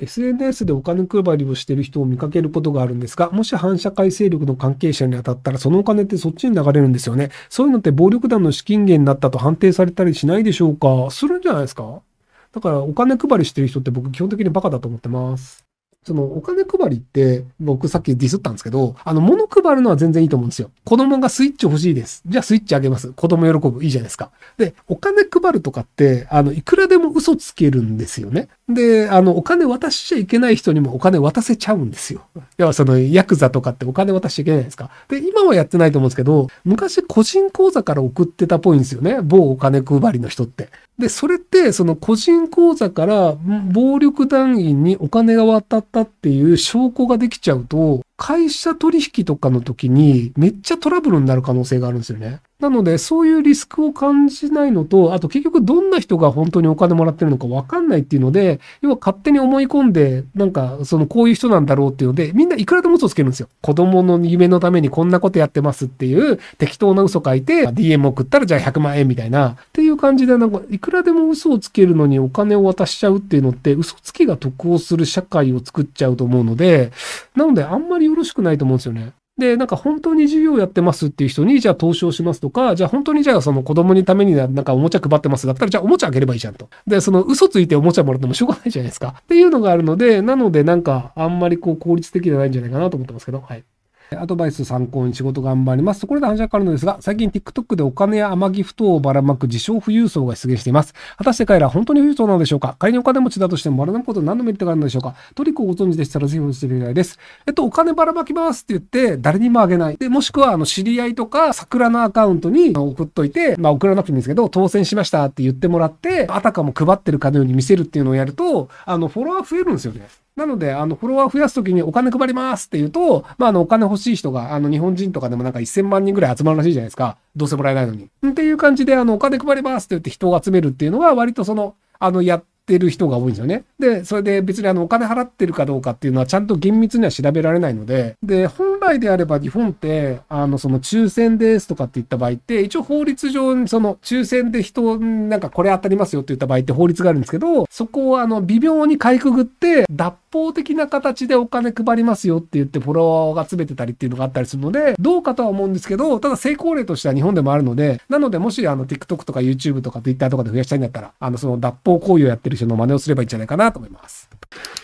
SNS でお金配りをしている人を見かけることがあるんですが、もし反社会勢力の関係者に当たったら、そのお金ってそっちに流れるんですよね。そういうのって暴力団の資金源になったと判定されたりしないでしょうかするんじゃないですかだからお金配りしてる人って僕基本的にバカだと思ってます。そのお金配りって、僕さっきディスったんですけど、あの、物配るのは全然いいと思うんですよ。子供がスイッチ欲しいです。じゃあスイッチあげます。子供喜ぶ。いいじゃないですか。で、お金配るとかって、あの、いくらでも嘘つけるんですよね。で、あの、お金渡しちゃいけない人にもお金渡せちゃうんですよ。要はその、ヤクザとかってお金渡しちゃいけないですか。で、今はやってないと思うんですけど、昔個人口座から送ってたっぽいんですよね。某お金配りの人って。で、それって、その個人口座から暴力団員にお金が渡ったっていう証拠ができちゃうと、会社取引とかの時にめっちゃトラブルになる可能性があるんですよね。なので、そういうリスクを感じないのと、あと結局どんな人が本当にお金もらってるのかわかんないっていうので、要は勝手に思い込んで、なんか、そのこういう人なんだろうっていうので、みんないくらでも嘘つけるんですよ。子供の夢のためにこんなことやってますっていう適当な嘘書いて、DM 送ったらじゃあ100万円みたいな、っていう感じで、なんか、いくらでも嘘をつけるのにお金を渡しちゃうっていうのって、嘘つきが得をする社会を作っちゃうと思うので、なのであんまりよろしくないと思うんですよね。で、なんか本当に授業やってますっていう人に、じゃあ投資をしますとか、じゃあ本当にじゃあその子供にためになんかおもちゃ配ってますだったら、じゃあおもちゃあげればいいじゃんと。で、その嘘ついておもちゃもらってもしょうがないじゃないですか。っていうのがあるので、なのでなんかあんまりこう効率的じゃないんじゃないかなと思ってますけど、はい。アドバイス参考に仕事頑張ります。ところで話が変わるのですが、最近 TikTok でお金や甘ギフトをばらまく自称富裕層が出現しています。果たして彼ら本当に富裕層なのでしょうか仮にお金持ちだとしてもばらまくこと何のメリットがあるのでしょうかトリックをご存知でしたらぜひ教えてくださいです。えっと、お金ばらまきますって言って誰にもあげない。で、もしくはあの知り合いとか桜のアカウントに送っといて、まあ送らなくてもいいんですけど、当選しましたって言ってもらって、あたかも配ってるかのように見せるっていうのをやると、あの、フォロワー増えるんですよね。なので、あの、フォロワー増やすときにお金配りますって言うと、まあ、あの、お金欲しい人が、あの、日本人とかでもなんか1000万人ぐらい集まるらしいじゃないですか。どうせもらえないのに。っていう感じで、あの、お金配りますって言って人を集めるっていうのは、割とその、あの、やってる人が多いんですよね。で、それで別にあの、お金払ってるかどうかっていうのは、ちゃんと厳密には調べられないので、で、本来であれば日本って、あの、その抽選ですとかって言った場合って、一応法律上、その抽選で人、なんかこれ当たりますよって言った場合って法律があるんですけど、そこをあの、微妙にかいくぐって、脱法的な形でお金配りますよって言ってフォロワーが詰めてたりっていうのがあったりするので、どうかとは思うんですけど、ただ成功例としては日本でもあるので、なのでもしあの TikTok とか YouTube とか Twitter とかで増やしたいんだったら、あのその脱法行為をやってる人の真似をすればいいんじゃないかなと思います。